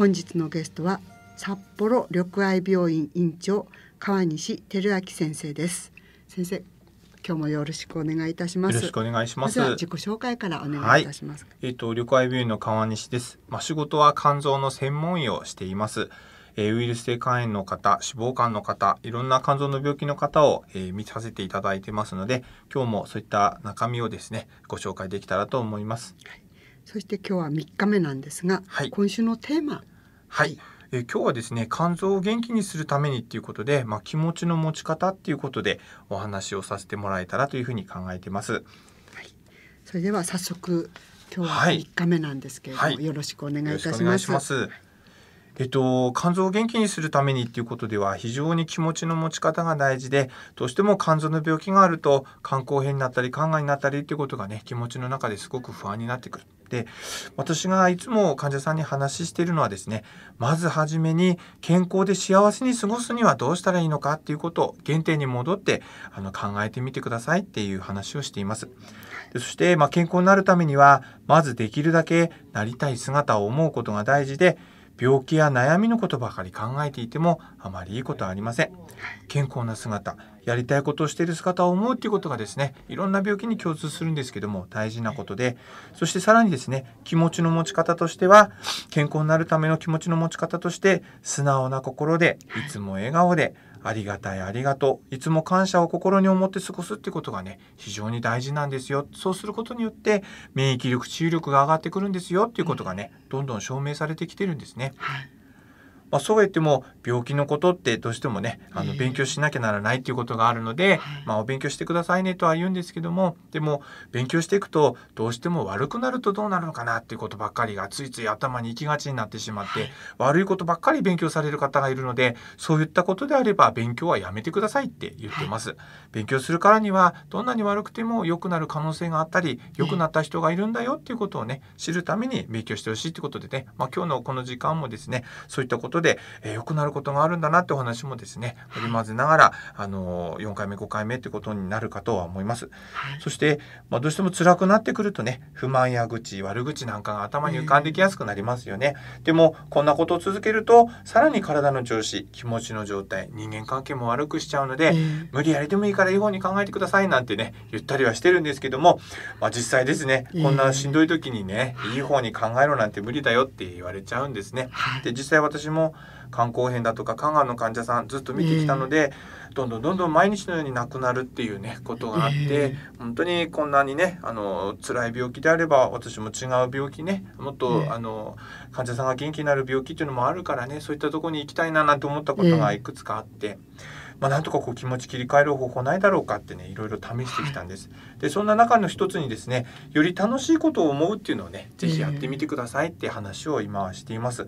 本日のゲストは札幌緑愛病院院長川西照明先生です先生今日もよろしくお願いいたします。よろしくお願いします。ま自己紹介からお願いいたします。はい、えっ、ー、と緑愛病院の川西です。まあ仕事は肝臓の専門医をしています。えー、ウイルス性肝炎の方、脂肪肝の方、いろんな肝臓の病気の方を、えー、見させていただいてますので、今日もそういった中身をですね、ご紹介できたらと思います。はい、そして今日は3日目なんですが、はい、今週のテーマはい、え今日はですね肝臓を元気にするためにっていうことで、まあ、気持ちの持ち方っていうことでお話をさせてもらえたらというふうに考えてます。はい、それでは早速今日は一日目なんですけれども、はい、よろしくお願いいたします。お願いしますえっと、肝臓を元気にするためにっていうことでは非常に気持ちの持ち方が大事でどうしても肝臓の病気があると肝硬変になったり肝がんになったりっていうことがね気持ちの中ですごく不安になってくるで私がいつも患者さんに話しているのはですねまず初めに健康で幸せに過ごすにはどうしたらいいのかっていうことを原点に戻ってあの考えてみてくださいっていう話をしています。でそして、まあ、健康になるためにはまずできるだけなりたい姿を思うことが大事で病気や悩みのことばかり考えていてもあまりいいことはありません健康な姿やりたいことをしている姿を思うっていうことがですねいろんな病気に共通するんですけども大事なことでそしてさらにですね気持ちの持ち方としては健康になるための気持ちの持ち方として素直な心でいつも笑顔で、はいありがたいありがとういつも感謝を心に思って過ごすってことがね非常に大事なんですよそうすることによって免疫力治癒力が上がってくるんですよっていうことがねどんどん証明されてきてるんですね。はいまあ、そうは言っても病気のことってどうしてもねあの勉強しなきゃならないっていうことがあるので、まあ、お勉強してくださいねとは言うんですけどもでも勉強していくとどうしても悪くなるとどうなるのかなっていうことばっかりがついつい頭に行きがちになってしまって、悪いことばっかり勉強される方がいるのでそういったことであれば勉強はやめてくださいって言ってます。勉強するからにはどんなに悪くても良くなる可能性があったり良くなった人がいるんだよっていうことをね知るために勉強してほしいってことでね、まあ、今日のこの時間もですねそういったことことで、えー、良くなることがあるんだなってお話もですね織り交ぜながら、あの4回目5回目ってことになるかとは思います。はい、そして、まあ、どうしても辛くなってくるとね不満や愚痴悪口なんかが頭に浮かんできやすくなりますよね。でもこんなことを続けるとさらに体の調子気持ちの状態人間関係も悪くしちゃうので、無理やりでもいいからいい方に考えてくださいなんてね言ったりはしてるんですけども、まあ、実際ですねこんなしんどい時にね、いい方に考えろなんて無理だよって言われちゃうんですね。で実際私も肝硬変だとか肝がんの患者さんずっと見てきたので、えー、どんどんどんどん毎日のように亡くなるっていうねことがあって、えー、本当にこんなにねあの辛い病気であれば私も違う病気ねもっと、えー、あの患者さんが元気になる病気っていうのもあるからねそういったとこに行きたいななんて思ったことがいくつかあって。えーまあ、なんとかこう気持ち切り替える方法ないだろうかってねいろいろ試してきたんです。でそんな中の一つにですねより楽しいことを思うっていうのをね是非やってみてくださいって話を今はしています。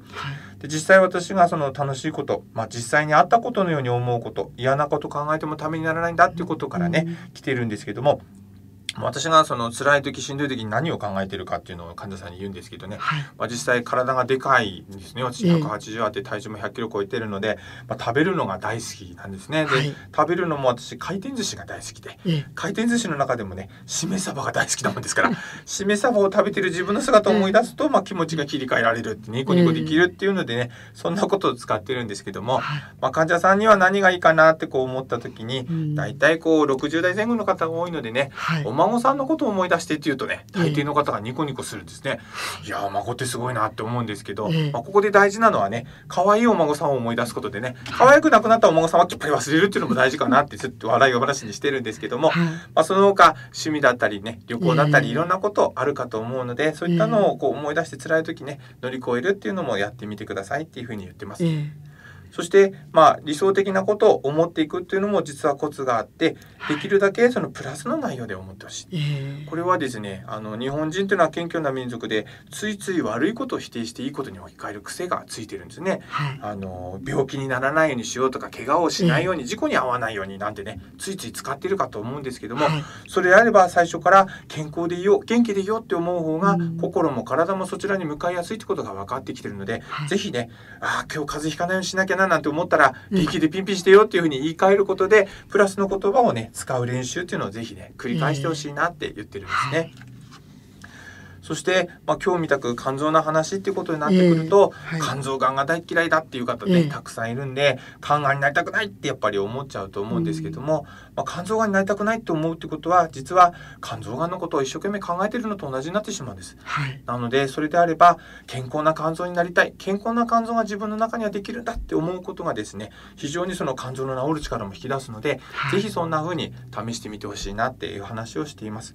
で実際私がその楽しいこと、まあ、実際にあったことのように思うこと嫌なこと考えてもためにならないんだっていうことからね来てるんですけども私がその辛い時しんどい時に何を考えてるかっていうのを患者さんに言うんですけどね、はい、まあ、実際体がでかいんですね私180あって体重も1 0 0キロ超えてるので、まあ、食べるのが大好きなんですね、はい、で食べるのも私回転寿司が大好きで、回転寿司の中でもねしめ鯖が大好きなもんですからしめ鯖を食べてる自分の姿を思い出すと、まあ、気持ちが切り替えられるニコニコできるっていうのでね、そんなことを使ってるんですけども、はい、まあ、患者さんには何がいいかなってこう思った時に、大体こう60代前後の方が多いのでね、お孫孫さんのことを思い出してっていうとね大抵の方がニコニコするんですね、えー、いや孫ってすごいなって思うんですけど、えー、まあ、ここで大事なのはね可愛いお孫さんを思い出すことでね可愛くなくなったお孫さんはきっぱり忘れるっていうのも大事かなってちょっと笑い話にしてるんですけども、まあ、その他趣味だったりね旅行だったりいろんなことあるかと思うのでそういったのをこう思い出して辛い時ね乗り越えるっていうのもやってみてくださいっていうふうに言ってます。えーそして、まあ、理想的なことを思っていくっていうのも実はコツがあってできるだけそのプラスの内容で思ってほしい、はい、これはですねあの日本人というのは謙虚な民族でついつい悪いことを否定していいことに置き換える癖がついてるんですね、はい、あの病気にならないようにしようとか怪我をしないように、事故に遭わないようになんてねついつい使ってるかと思うんですけども、はい、それであれば最初から健康でいよう元気でいようって思う方が心も体もそちらに向かいやすいってことが分かってきてるので、是非ねああ今日風邪ひかないようにしなきゃなななんて思ったらピーキーでピンピンしてよっていうふうに言い換えることでプラスの言葉をね使う練習っていうのをぜひね繰り返してほしいなって言ってるんですね。えーはいそして、まあ、今日たく肝臓の話っていうことになってくると、えーはい、肝臓がんが大嫌いだっていう方ね、えー、たくさんいるんで肝がんになりたくないってやっぱり思っちゃうと思うんですけども、うん、まあ、肝臓がんになりたくないって思うってことは実は肝臓がんのことを一生懸命考えてるのと同じになってしまうんです。はい、なのでそれであれば健康な肝臓になりたい健康な肝臓が自分の中にはできるんだって思うことがですね非常にその肝臓の治る力も引き出すので、はい、ぜひそんな風に試してみてほしいなっていう話をしています。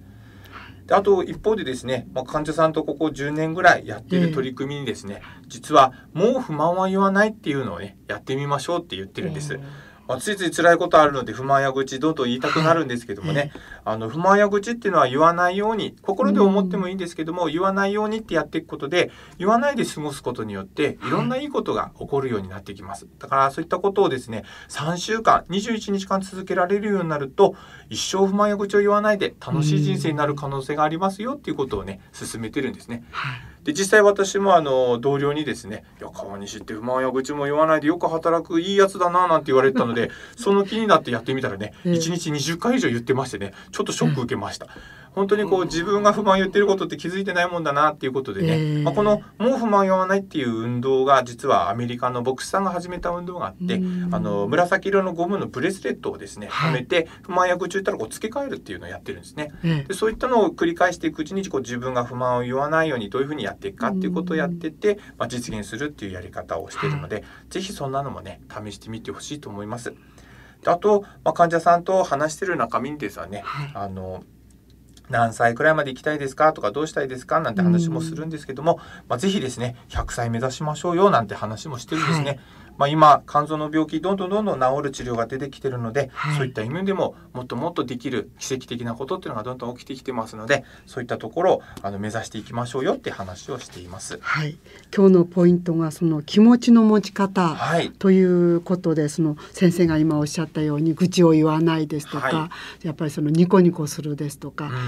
あと一方でですね、まあ、患者さんとここ10年ぐらいやっている取り組みにですね、えー、実はもう不満は言わないっていうのをねやってみましょうって言ってるんです。えーまあ、ついつい辛いことあるので不満や愚痴どうと言いたくなるんですけどもね、はい、あの不満や愚痴っていうのは言わないように心で思ってもいいんですけども、言わないようにってやっていくことで言わないで過ごすことによっていろんないいことが起こるようになってきます、はい、だからそういったことをですね3週間21日間続けられるようになると一生不満や愚痴を言わないで楽しい人生になる可能性がありますよっていうことをね進めてるんですね。はいで実際私もあの同僚にですね「いや川西って不満や愚痴も言わないでよく働くいいやつだな」なんて言われてたのでその気になってやってみたらね、1日20回以上言ってましてねちょっとショック受けました。うん本当にこう自分が不満言ってることって気づいてないもんだなっていうことでね、えー、まあ、この「もう不満言わない」っていう運動が実はアメリカの牧師さんが始めた運動があって、あの紫色のゴムのブレスレットをですねはめて不満や愚痴言ったらこう付け替えるっていうのをやってるんですね。でそういったのを繰り返していくうちにこう自分が不満を言わないようにどういうふうにやっていくかっていうことをやってて、まあ、実現するっていうやり方をしているので、是非ぜひそんなのもね試してみてほしいと思います。あと、まあ、患者さんと話してる中身ですはね、はい、あの何歳くらいまで行きたいですかとかどうしたいですかなんて話もするんですけども、まあ、ぜひですね100歳目指しましょうよなんて話もしてるんですね。はい、まあ、今肝臓の病気どんどんどんどん治る治療が出てきてるので、はい、そういった意味でももっともっとできる奇跡的なことっていうのがどんどん起きてきてますのでそういったところをあの目指していきましょうよって話をしています。はい、今日のポイントがその気持ちの持ち方ということで、その先生が今おっしゃったように愚痴を言わないですとか、やっぱりそのニコニコするですとか、うん